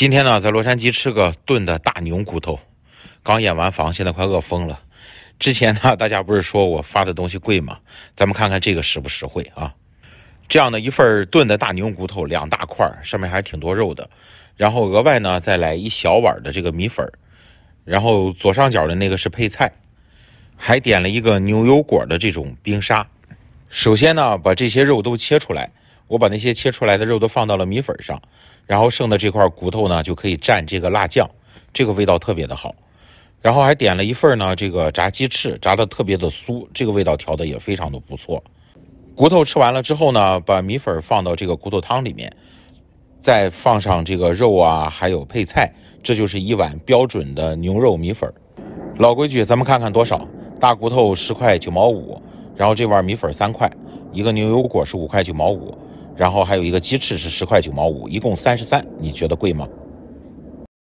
今天呢，在洛杉矶吃个炖的大牛骨头，刚演完房，现在快饿疯了。之前呢，大家不是说我发的东西贵吗？咱们看看这个实不实惠啊？这样的一份炖的大牛骨头，两大块，上面还是挺多肉的。然后额外呢，再来一小碗的这个米粉。然后左上角的那个是配菜，还点了一个牛油果的这种冰沙。首先呢，把这些肉都切出来。我把那些切出来的肉都放到了米粉上，然后剩的这块骨头呢就可以蘸这个辣酱，这个味道特别的好。然后还点了一份呢，这个炸鸡翅炸的特别的酥，这个味道调的也非常的不错。骨头吃完了之后呢，把米粉放到这个骨头汤里面，再放上这个肉啊，还有配菜，这就是一碗标准的牛肉米粉。老规矩，咱们看看多少大骨头十块九毛五，然后这碗米粉三块，一个牛油果是五块九毛五。然后还有一个鸡翅是十块九毛五，一共三十三，你觉得贵吗？